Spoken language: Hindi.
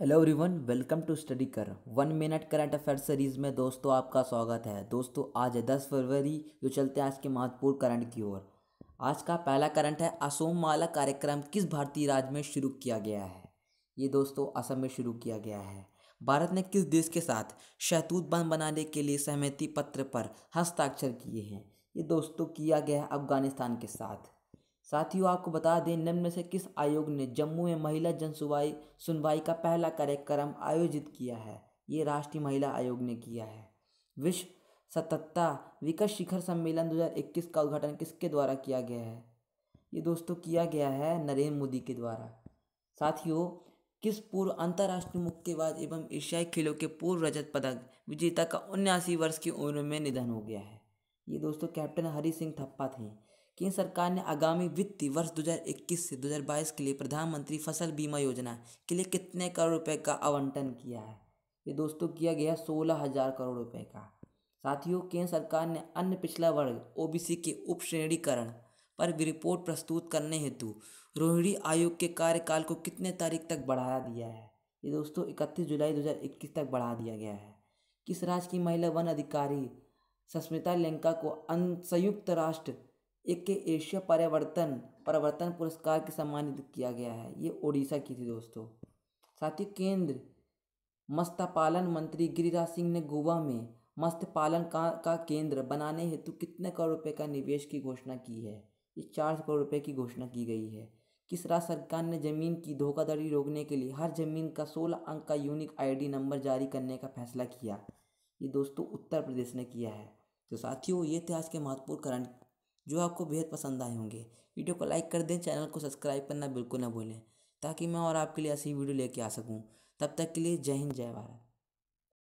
hello everyone welcome to study कर one minute current affair series में दोस्तों आपका स्वागत है दोस्तों आज है दस फरवरी जो चलते हैं आज के महत्वपूर्ण करंट की ओर आज का पहला करंट है असोम माला कार्यक्रम किस भारतीय राज्य में शुरू किया गया है ये दोस्तों असम में शुरू किया गया है भारत ने किस देश के साथ शहतूत बंद बनाने के लिए सहमति पत्र पर हस्ताक्षर किए हैं ये दोस्तों किया गया है अफगानिस्तान के साथ साथियों आपको बता दें निम्न में से किस आयोग ने जम्मू में महिला जन सुनवाई सुनवाई का पहला कार्यक्रम आयोजित किया है ये राष्ट्रीय महिला आयोग ने किया है विश्व सतत्ता विकास शिखर सम्मेलन 2021 का उद्घाटन किसके द्वारा किया गया है ये दोस्तों किया गया है नरेंद्र मोदी के द्वारा साथियों किस पूर्व अंतर्राष्ट्रीय मुक्केबाज एवं एशियाई खेलों के पूर्व रजत पदक विजेता का उन्यासी वर्ष की उम्र में निधन हो गया है ये दोस्तों कैप्टन हरी सिंह थप्पा थे केंद्र सरकार ने आगामी वित्तीय वर्ष 2021 से 2022 के लिए प्रधानमंत्री फसल बीमा योजना के लिए कितने करोड़ रुपए का आवंटन किया है ये दोस्तों किया गया सोलह हजार करोड़ रुपए का साथियों केंद्र सरकार ने अन्य पिछला वर्ग ओबीसी के उप श्रेणीकरण पर भी रिपोर्ट प्रस्तुत करने हेतु रोहिणी आयोग के कार्यकाल को कितने तारीख तक बढ़ा दिया है ये दोस्तों इकतीस जुलाई दो तक बढ़ा दिया गया है किस राज्य की महिला वन अधिकारी सस्मिता लेंका को संयुक्त राष्ट्र एक के एशिया पर्यावर्तन परिवर्तन पुरस्कार के सम्मानित किया गया है ये ओडिशा की थी दोस्तों साथ ही केंद्र मत्स्य पालन मंत्री गिरिराज सिंह ने गोवा में मत्स्य पालन का, का केंद्र बनाने हेतु कितने करोड़ रुपए का निवेश की घोषणा की है ये चार करोड़ रुपए की घोषणा की गई है किस राज्य सरकार ने जमीन की धोखाधड़ी रोकने के लिए हर जमीन का सोलह अंक का यूनिक आईडी नंबर जारी करने का फैसला किया ये दोस्तों उत्तर प्रदेश ने किया है तो साथियों ये थे आज के महत्वपूर्ण करंट जो आपको बेहद पसंद आए होंगे वीडियो को लाइक कर दें चैनल को सब्सक्राइब करना बिल्कुल ना भूलें ताकि मैं और आपके लिए ऐसी वीडियो लेके आ सकूँ तब तक के लिए जय हिंद जय भारत